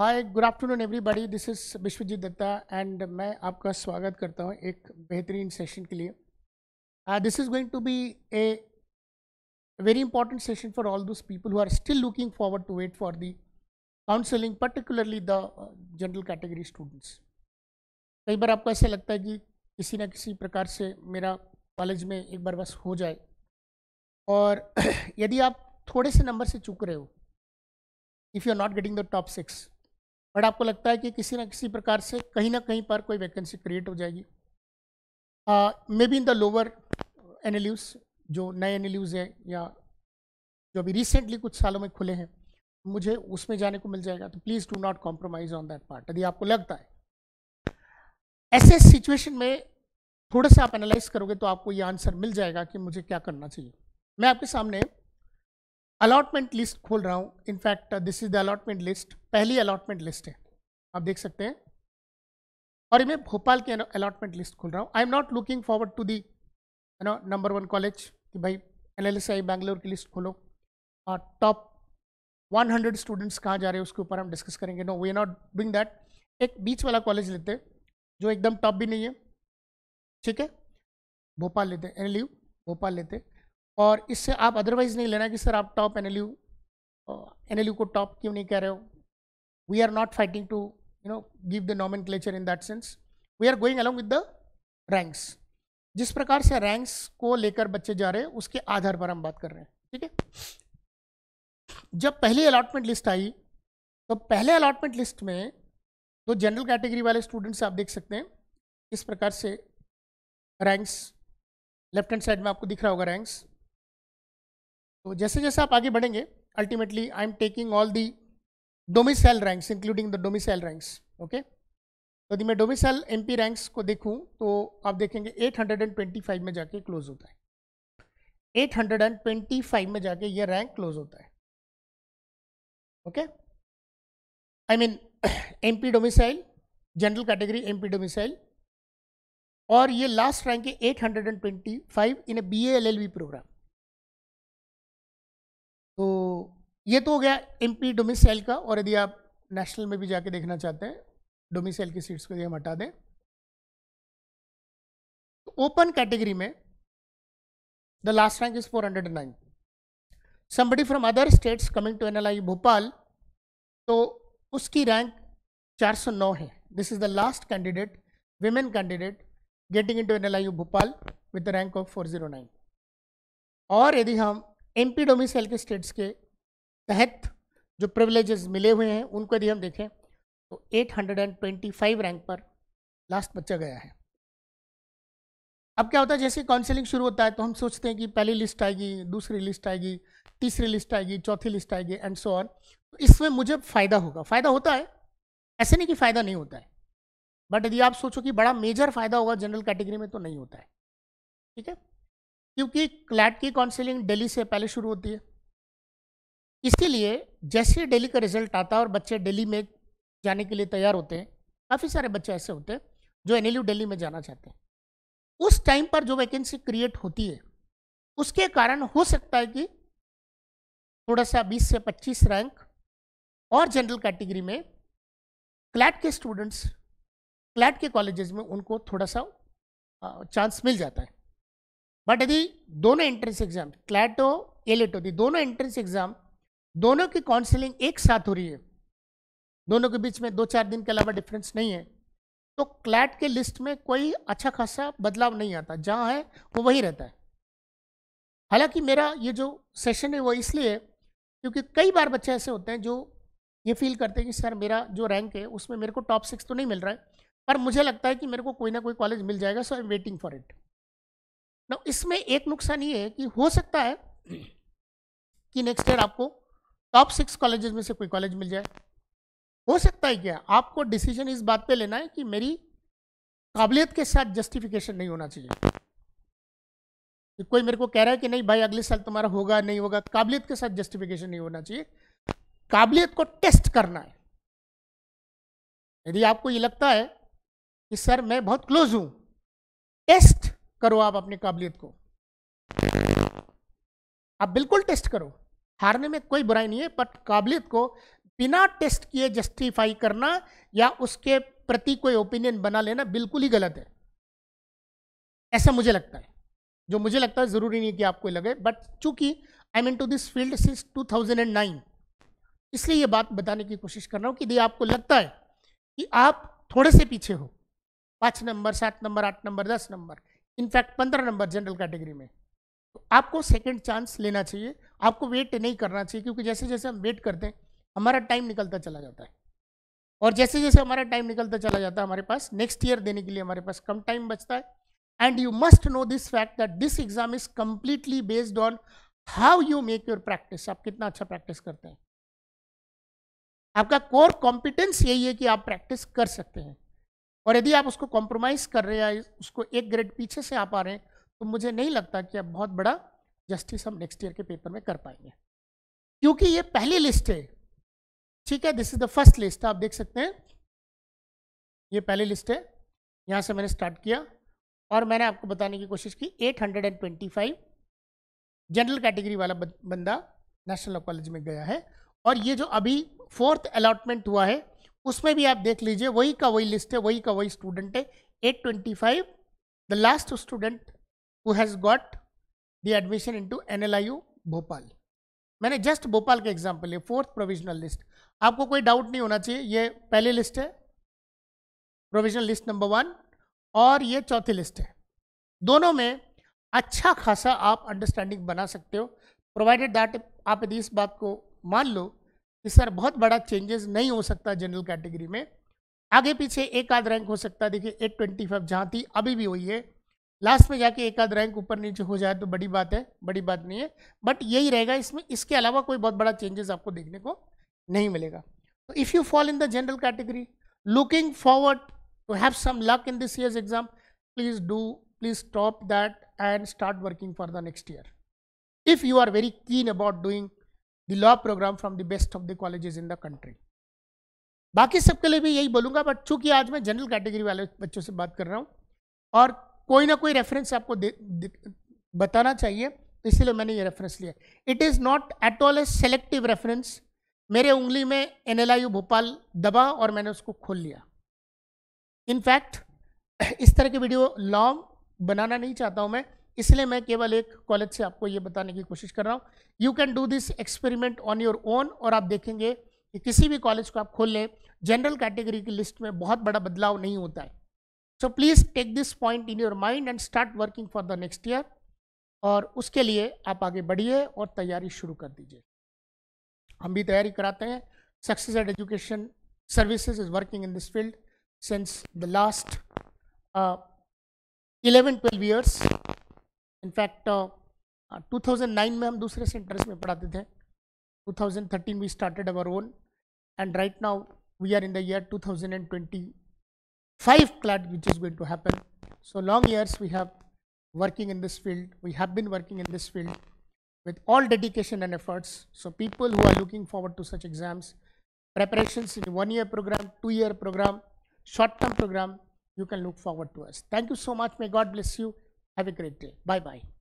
Hi good afternoon everybody this is Vishwajeet Dutta and मैं आपका स्वागत करता हूं एक बेहतरीन सेशन के लिए this is going to be a very important session for all those people who are still looking forward to wait for the counselling particularly the general category students कई बार आपको ऐसा लगता है कि किसी ना किसी प्रकार से मेरा कॉलेज में एक बार बस हो जाए और यदि आप थोड़े से नंबर से चुक रहे हो if you are not getting the top six but आपको लगता है कि किसी ना किसी प्रकार से कहीं ना कहीं पर कोई वैकेंसी क्रिएट हो जाएगी maybe in the lower N जो नए एन हैं या जो अभी रिसेंटली कुछ सालों में खुले हैं मुझे उसमें जाने को मिल जाएगा तो please do not compromise on that part यदि आपको लगता है ऐसे सिचुएशन में थोड़ा सा आप एनालाइज करोगे तो आपको ये आंसर मिल जाएगा कि मुझे क्या करना चाहिए मैं आपके सामने अलॉटमेंट लिस्ट खोल रहा हूँ in fact this is the allotment list पहली अलॉटमेंट लिस्ट है आप देख सकते हैं और मैं भोपाल की अलॉटमेंट लिस्ट खोल रहा हूँ I am not looking forward to the no number one college कि भाई N L S I Bangalore की लिस्ट खोलो और टॉप 100 स्टूडेंट्स कहाँ जा रहे हैं उसके ऊपर हम डिस्कस करेंगे no we are not doing that एक बीच वाला कॉलेज लेते हैं जो एकदम टॉप भी नहीं है ठीक है भोपाल लेते हैं एन भोपाल लेते हैं और इससे आप अदरवाइज़ नहीं लेना कि सर आप टॉप एन एल को टॉप क्यों नहीं कह रहे हो we are not fighting to you know give the nomenclature in that sense we are going along with the ranks जिस प्रकार से रैंक्स को लेकर बच्चे जा रहे हैं उसके आधार पर हम बात कर रहे हैं ठीक है जब पहली अलॉटमेंट लिस्ट आई तो पहले अलॉटमेंट लिस्ट में तो जनरल कैटेगरी वाले स्टूडेंट्स आप देख सकते हैं इस प्रकार से रैंक्स लेफ्ट हैंड साइड में आपको दिख रहा होगा रैंक्स तो जैसे जैसे आप आगे बढ़ेंगे ultimately I am taking all the domicile ranks including the domicile ranks okay तो यदि मैं एम पी रैंक्स को देखूँ तो आप देखेंगे 825 में जाके क्लोज होता है 825 में जाके ये रैंक क्लोज होता है okay I mean M P domicile general category M P domicile और ये लास्ट रैंक है 825 in a B L L B program ये तो हो गया एम पी डोमिसल का और यदि आप नेशनल में भी जाके देखना चाहते हैं डोमिसल की सीट्स को यदि हम हटा दें तो ओपन कैटेगरी में the last rank is four hundred nine somebody from other states coming to NLI Bhopal तो उसकी रैंक 409 है this is the last candidate women candidate getting in I U Bhopal with the rank of 409 और यदि हम M P domicile के states के तहत जो प्रिवलेजेस मिले हुए हैं उनको यदि हम देखें तो 825 रैंक पर लास्ट बच्चा गया है अब क्या होता है जैसे काउंसलिंग शुरू होता है तो हम सोचते हैं कि पहली लिस्ट आएगी दूसरी लिस्ट आएगी तीसरी लिस्ट आएगी चौथी लिस्ट आएगी एंड सो ऑन तो इसमें मुझे फ़ायदा होगा फ़ायदा होता है ऐसे नहीं कि फ़ायदा नहीं होता है बट यदि आप सोचो कि बड़ा मेजर फ़ायदा होगा जनरल कैटेगरी में तो नहीं होता है ठीक है क्योंकि क्लैट की काउंसलिंग दिल्ली से पहले शुरू होती है इसीलिए लिए जैसे डेली का रिजल्ट आता है और बच्चे डेली में जाने के लिए तैयार होते हैं काफ़ी सारे बच्चे ऐसे होते हैं जो एन डेली में जाना चाहते हैं उस टाइम पर जो वैकेंसी क्रिएट होती है उसके कारण हो सकता है कि थोड़ा सा 20 से 25 रैंक और जनरल कैटेगरी में क्लैट के स्टूडेंट्स क्लैट के कॉलेजेस में उनको थोड़ा सा चांस मिल जाता है बट यदि दोनों एंट्रेंस एग्जाम क्लैट हो एलेट होती दोनों एंट्रेंस एग्जाम दोनों की काउंसलिंग एक साथ हो रही है दोनों के बीच में दो चार दिन के अलावा डिफरेंस नहीं है तो क्लैट के लिस्ट में कोई अच्छा खासा बदलाव नहीं आता जहाँ है वो वही रहता है हालांकि मेरा ये जो सेशन है वो इसलिए क्योंकि कई बार बच्चे ऐसे होते हैं जो ये फील करते हैं कि सर मेरा जो रैंक है उसमें मेरे को टॉप सिक्स तो नहीं मिल रहा है पर मुझे लगता है कि मेरे को कोई ना कोई कॉलेज मिल जाएगा so I am waiting for it ना इसमें एक नुकसान ये है कि हो सकता है कि नेक्स्ट ईयर आपको टॉप सिक्स कॉलेजेस में से कोई कॉलेज मिल जाए हो सकता है क्या आपको डिसीजन इस बात पे लेना है कि मेरी काबिलियत के साथ जस्टिफिकेशन नहीं होना चाहिए कि कोई मेरे को कह रहा है कि नहीं भाई अगले साल तुम्हारा होगा नहीं होगा काबिलियत के साथ जस्टिफिकेशन नहीं होना चाहिए काबिलियत को टेस्ट करना है यदि आपको ये लगता है कि सर मैं बहुत क्लोज हूं टेस्ट करो आप अपनी काबिलियत को आप बिल्कुल टेस्ट करो हारने में कोई बुराई नहीं है बट काबिलियत को बिना टेस्ट किए जस्टिफाई करना या उसके प्रति कोई ओपिनियन बना लेना बिल्कुल ही गलत है ऐसा मुझे लगता है जो मुझे लगता है ज़रूरी नहीं कि आपको लगे बट चूंकि I mean to this field since 2009 इसलिए ये बात बताने की कोशिश कर रहा हूँ कि यदि आपको लगता है कि आप थोड़े से पीछे हो पाँच नंबर सात नंबर आठ नंबर दस नंबर इनफैक्ट पंद्रह नंबर जनरल कैटेगरी में तो आपको सेकेंड चांस लेना चाहिए आपको वेट नहीं करना चाहिए क्योंकि जैसे जैसे हम वेट करते हैं हमारा टाइम निकलता चला जाता है और जैसे जैसे हमारा टाइम निकलता चला जाता है हमारे पास नेक्स्ट ईयर देने के लिए हमारे पास कम टाइम बचता है and you must know this fact that this exam is completely based on how you make your practice आप कितना अच्छा प्रैक्टिस करते हैं आपका कोर कॉम्पिटेंस यही है कि आप प्रैक्टिस कर सकते हैं और यदि आप उसको कॉम्प्रोमाइज़ कर रहे हैं उसको एक ग्रेड पीछे से आ पा रहे हैं तो मुझे नहीं लगता कि आप बहुत बड़ा जस्टिस हम नेक्स्ट ईयर के पेपर में कर पाएंगे क्योंकि ये पहली लिस्ट है ठीक है this is the first list आप देख सकते हैं ये पहली लिस्ट है यहाँ से मैंने स्टार्ट किया और मैंने आपको बताने की कोशिश की 825 जनरल कैटेगरी वाला बंदा नेशनल कॉलेज में गया है और ये जो अभी फोर्थ अलॉटमेंट हुआ है उसमें भी आप देख लीजिए वही का वही लिस्ट है वही का वही स्टूडेंट है 825 the last student who has got admission admission into NLIU Bhopal मैंने जस्ट भोपाल के एग्जाम्पल लिया फोर्थ प्रोविजनल लिस्ट आपको कोई डाउट नहीं होना चाहिए ये पहली लिस्ट है प्रोविजनल लिस्ट नंबर वन और ये चौथी लिस्ट है दोनों में अच्छा खासा आप अंडरस्टैंडिंग बना सकते हो प्रोवाइडेड दैट आप यदि इस बात को मान लो कि सर बहुत बड़ा चेंजेस नहीं हो सकता जनरल कैटेगरी में आगे पीछे एक आध रैंक हो सकता है देखिए एट ट्वेंटी फाइव जहाँ थी अभी भी हुई है लास्ट में जाके एक आध रैंक ऊपर नीचे हो जाए तो बड़ी बात है बड़ी बात नहीं है बट यही रहेगा इसमें इसके अलावा कोई बहुत बड़ा चेंजेस आपको देखने को नहीं मिलेगा तो if you fall in the general category looking forward to have some luck in this year's exam please do please stop that and start working for the next year if you are very keen about doing the law program from the best of the colleges in the country बाकी सबके लिए भी यही बोलूंगा but चूंकि आज मैं general category वाले बच्चों से बात कर रहा हूँ और कोई ना कोई रेफरेंस आपको दे, दे, बताना चाहिए इसलिए मैंने ये रेफरेंस लिया it is not at all a selective reference मेरे उंगली में एन भोपाल दबा और मैंने उसको खोल लिया इनफैक्ट इस तरह की वीडियो लॉन्ग बनाना नहीं चाहता हूँ मैं इसलिए मैं केवल एक कॉलेज से आपको ये बताने की कोशिश कर रहा हूँ you can do this experiment on your own और आप देखेंगे कि किसी भी कॉलेज को आप खोल लें जनरल कैटेगरी की लिस्ट में बहुत बड़ा बदलाव नहीं होता है so please take this point in your mind and start working for the next year और उसके लिए आप आगे बढ़िए और तैयारी शुरू कर दीजिए हम भी तैयारी कराते हैं success at education services is working in this field since the last eleven twelve years in fact 2009 में हम दूसरे सेंटर्स में पढ़ाते थे 2013 we started our own and right now we are in the year 2020 5 clad which is going to happen. So long years we have working in this field, we have been working in this field with all dedication and efforts. So people who are looking forward to such exams, preparations in one year program, two year program, short term program, you can look forward to us. Thank you so much. May God bless you. Have a great day. Bye bye.